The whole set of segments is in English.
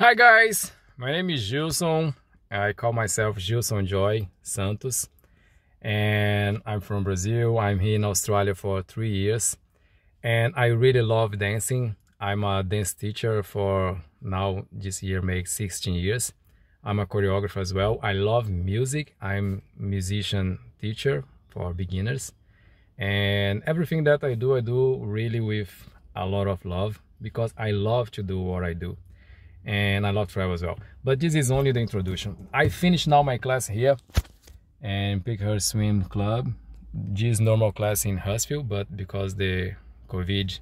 Hi guys, my name is Gilson. I call myself Gilson Joy Santos and I'm from Brazil. I'm here in Australia for three years and I really love dancing. I'm a dance teacher for now this year makes 16 years. I'm a choreographer as well. I love music. I'm musician teacher for beginners and everything that I do, I do really with a lot of love because I love to do what I do and I love travel as well. But this is only the introduction. I finish now my class here and pick her swim club. This normal class in Huntsville, but because the COVID,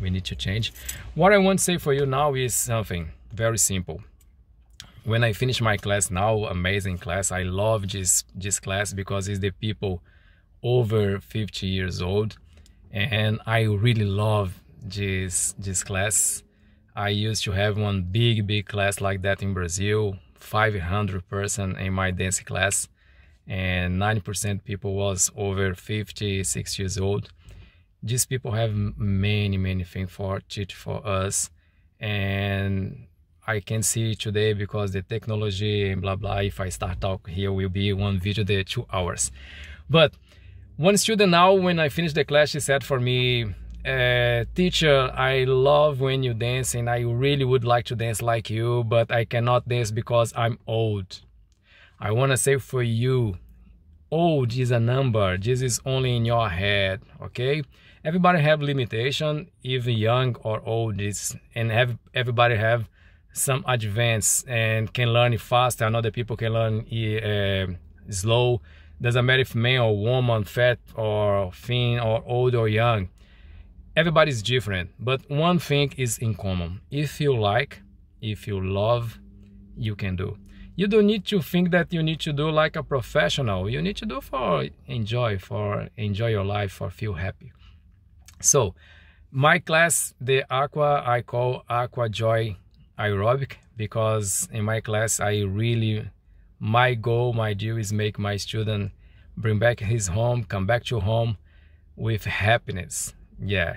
we need to change. What I want to say for you now is something very simple. When I finish my class now, amazing class. I love this this class because it's the people over 50 years old, and I really love this this class I used to have one big, big class like that in Brazil, 500 person in my dance class, and 90% people was over 56 years old. These people have many, many things for teach for us, and I can see today because the technology and blah blah. If I start talk here, will be one video the two hours, but one student now when I finished the class, she said for me, uh, teacher, I love when you dance and I really would like to dance like you, but I cannot dance because I'm old. I want to say for you, old is a number. This is only in your head, okay? Everybody have limitation, even young or old. is, and have, everybody have some advance and can learn faster and other people can learn uh, slow doesn't matter if man or woman fat or thin or old or young everybody's different, but one thing is in common. If you like, if you love, you can do. You don't need to think that you need to do like a professional. You need to do for enjoy, for enjoy your life, for feel happy. So, my class, the Aqua, I call Aqua Joy Aerobic because in my class I really, my goal, my deal is make my student bring back his home, come back to home with happiness. Yeah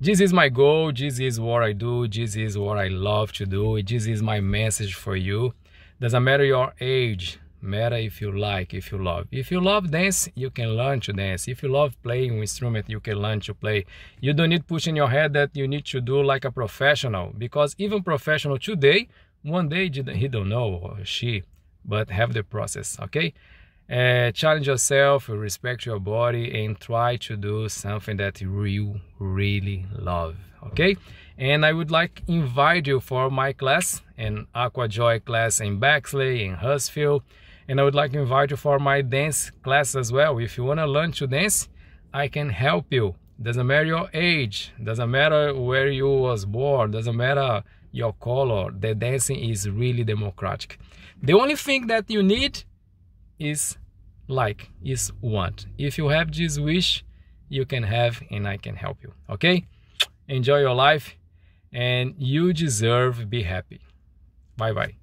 this is my goal, this is what I do, this is what I love to do, this is my message for you. Doesn't matter your age, matter if you like, if you love. If you love dance, you can learn to dance. If you love playing instrument, you can learn to play. You don't need pushing your head that you need to do like a professional, because even professional today, one day he don't know or she, but have the process, okay? Uh, challenge yourself, respect your body, and try to do something that you really love. Okay? And I would like invite you for my class, an Aqua Joy class in Bexley, in Hursfield. And I would like invite you for my dance class as well. If you want to learn to dance, I can help you. Doesn't matter your age, doesn't matter where you was born, doesn't matter your color. The dancing is really democratic. The only thing that you need is like, is want. If you have this wish, you can have and I can help you, okay? Enjoy your life and you deserve be happy. Bye bye.